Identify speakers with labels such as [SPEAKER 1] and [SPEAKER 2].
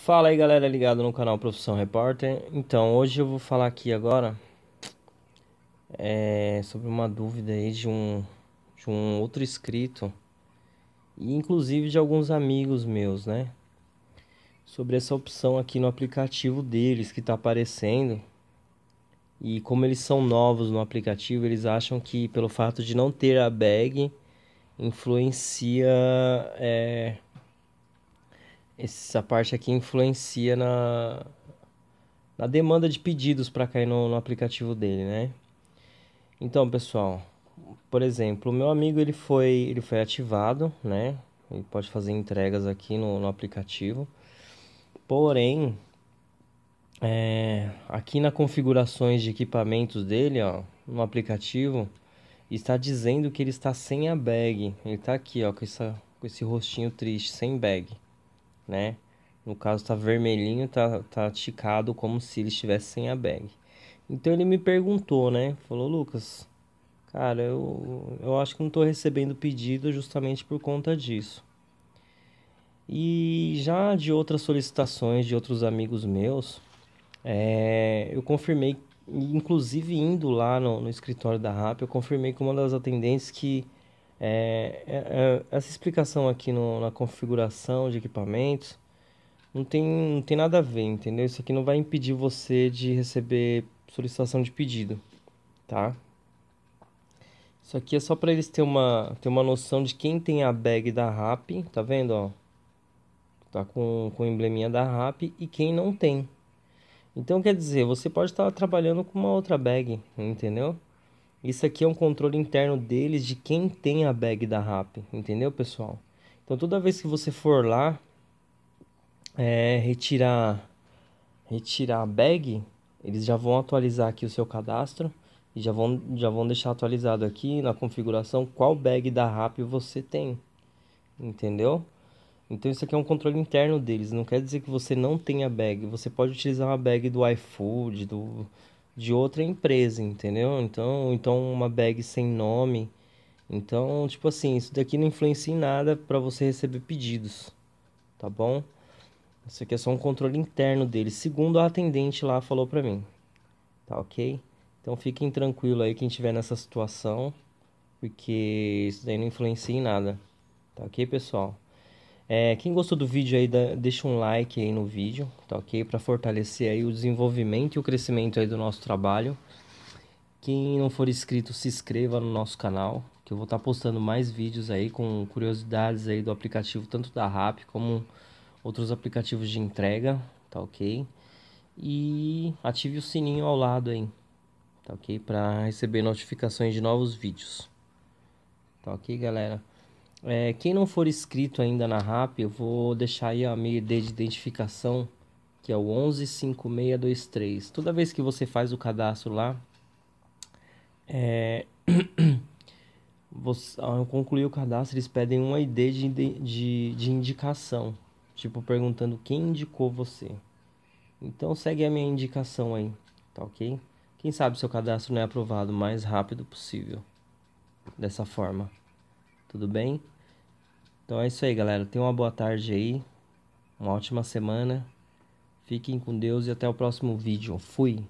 [SPEAKER 1] Fala aí galera ligado no canal Profissão Repórter. Então, hoje eu vou falar aqui agora é, sobre uma dúvida aí de um, de um outro inscrito e inclusive de alguns amigos meus, né? Sobre essa opção aqui no aplicativo deles que tá aparecendo. E como eles são novos no aplicativo, eles acham que pelo fato de não ter a bag influencia. É, essa parte aqui influencia na, na demanda de pedidos para cair no, no aplicativo dele, né? Então, pessoal, por exemplo, o meu amigo ele foi, ele foi ativado, né? Ele pode fazer entregas aqui no, no aplicativo. Porém, é, aqui na configurações de equipamentos dele, ó, no aplicativo, está dizendo que ele está sem a bag. Ele está aqui, ó, com, essa, com esse rostinho triste, sem bag né? No caso tá vermelhinho, tá, tá ticado como se ele estivesse sem a bag. Então ele me perguntou, né? Falou, Lucas, cara, eu, eu acho que não tô recebendo pedido justamente por conta disso. E já de outras solicitações de outros amigos meus, é, eu confirmei, inclusive indo lá no, no escritório da RAP, eu confirmei com uma das atendentes que é, é, é, essa explicação aqui no, na configuração de equipamentos não tem, não tem nada a ver, entendeu? Isso aqui não vai impedir você de receber solicitação de pedido, tá? Isso aqui é só para eles ter uma, ter uma noção de quem tem a bag da RAP, tá vendo? Ó? Tá com, com o embleminha da RAP e quem não tem. Então quer dizer, você pode estar tá trabalhando com uma outra bag, entendeu? Isso aqui é um controle interno deles de quem tem a bag da RAP, entendeu, pessoal? Então toda vez que você for lá é, retirar retirar a bag, eles já vão atualizar aqui o seu cadastro e já vão, já vão deixar atualizado aqui na configuração qual bag da RAP você tem, entendeu? Então isso aqui é um controle interno deles, não quer dizer que você não tenha bag, você pode utilizar uma bag do iFood, do de outra empresa, entendeu? Então, então uma bag sem nome. Então, tipo assim, isso daqui não influencia em nada para você receber pedidos, tá bom? Isso aqui é só um controle interno dele, segundo a atendente lá falou para mim. Tá OK? Então fiquem tranquilo aí quem tiver nessa situação, porque isso daí não influencia em nada. Tá OK, pessoal? É, quem gostou do vídeo aí, da, deixa um like aí no vídeo, tá ok? Para fortalecer aí o desenvolvimento e o crescimento aí do nosso trabalho. Quem não for inscrito, se inscreva no nosso canal, que eu vou estar tá postando mais vídeos aí com curiosidades aí do aplicativo, tanto da RAP como outros aplicativos de entrega, tá ok? E ative o sininho ao lado aí, tá ok? Para receber notificações de novos vídeos. Tá ok, galera? É, quem não for inscrito ainda na RAP, eu vou deixar aí a minha ID de identificação, que é o 115623. Toda vez que você faz o cadastro lá, é... você, ao concluir o cadastro, eles pedem uma ID de, de, de indicação, tipo perguntando quem indicou você. Então segue a minha indicação aí, tá ok? Quem sabe seu cadastro não é aprovado o mais rápido possível, dessa forma. Tudo bem? Então é isso aí, galera. Tenham uma boa tarde aí. Uma ótima semana. Fiquem com Deus e até o próximo vídeo. Fui!